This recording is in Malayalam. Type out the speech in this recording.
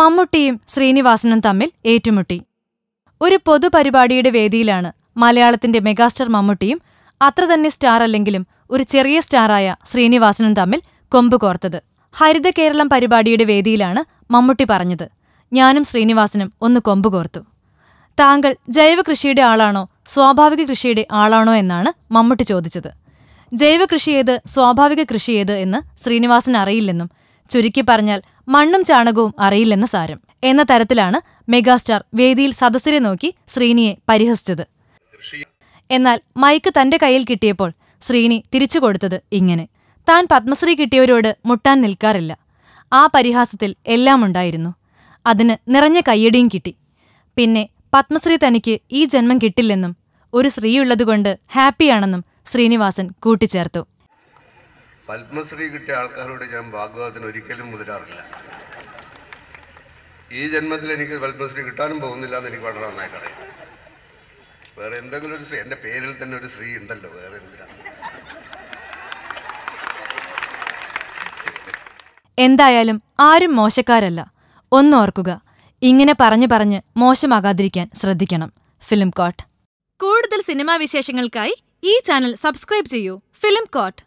മമ്മൂട്ടിയും ശ്രീനിവാസനും തമ്മിൽ ഏറ്റുമുട്ടി ഒരു പൊതുപരിപാടിയുടെ വേദിയിലാണ് മലയാളത്തിന്റെ മെഗാസ്റ്റാർ മമ്മൂട്ടിയും അത്ര തന്നെ സ്റ്റാർ അല്ലെങ്കിലും ഒരു ചെറിയ സ്റ്റാറായ ശ്രീനിവാസനും തമ്മിൽ കൊമ്പ് കോർത്തത് ഹരിത കേരളം പരിപാടിയുടെ വേദിയിലാണ് മമ്മൂട്ടി പറഞ്ഞത് ഞാനും ശ്രീനിവാസനും ഒന്ന് കൊമ്പ് കോർത്തു താങ്കൾ ജൈവ കൃഷിയുടെ ആളാണോ സ്വാഭാവിക കൃഷിയുടെ ആളാണോ എന്നാണ് മമ്മൂട്ടി ചോദിച്ചത് ജൈവ കൃഷി ഏത് സ്വാഭാവിക കൃഷി ഏത് എന്ന് ശ്രീനിവാസൻ അറിയില്ലെന്നും ചുരുക്കി പറഞ്ഞാൽ മണ്ണും ചാണകവും അറിയില്ലെന്ന സാരം എന്ന തരത്തിലാണ് മെഗാസ്റ്റാർ വേദിയിൽ സദസ്സരെ നോക്കി ശ്രീനിയെ പരിഹസിച്ചത് എന്നാൽ മൈക്ക് തന്റെ കയ്യിൽ കിട്ടിയപ്പോൾ ശ്രീനി തിരിച്ചു കൊടുത്തത് ഇങ്ങനെ താൻ പത്മശ്രീ കിട്ടിയവരോട് മുട്ടാൻ നിൽക്കാറില്ല ആ പരിഹാസത്തിൽ എല്ലാം ഉണ്ടായിരുന്നു അതിന് നിറഞ്ഞ കയ്യടിയും കിട്ടി പിന്നെ പത്മശ്രീ തനിക്ക് ഈ ജന്മം കിട്ടില്ലെന്നും ഒരു സ്ത്രീയുള്ളതുകൊണ്ട് ഹാപ്പിയാണെന്നും ശ്രീനിവാസൻ കൂട്ടിച്ചേർത്തു പത്മശ്രീ കിട്ടിയ ആൾക്കാരോട് ഞാൻ ഭാഗവതത്തിന് ഒരിക്കലും മുതിരാറില്ല ഈ ജന്മത്തിൽ എനിക്ക് പത്മശ്രീ കിട്ടാനും പോകുന്നില്ല എന്ന് എനിക്ക് വളരെ നന്നായിട്ട് അറിയാം വേറെ എന്തെങ്കിലും ഒരു എൻ്റെ പേരിൽ തന്നെ ഒരു സ്ത്രീ ഉണ്ടല്ലോ വേറെ എന്തിനാണ് എന്തായാലും ആരും മോശക്കാരല്ല ഒന്നോർക്കുക ഇങ്ങനെ പറഞ്ഞു പറഞ്ഞ് മോശമാകാതിരിക്കാൻ ശ്രദ്ധിക്കണം ഫിലിം കോട്ട് കൂടുതൽ സിനിമാ വിശേഷങ്ങൾക്കായി ഈ ചാനൽ സബ്സ്ക്രൈബ് ചെയ്യൂ ഫിലിം കോട്ട്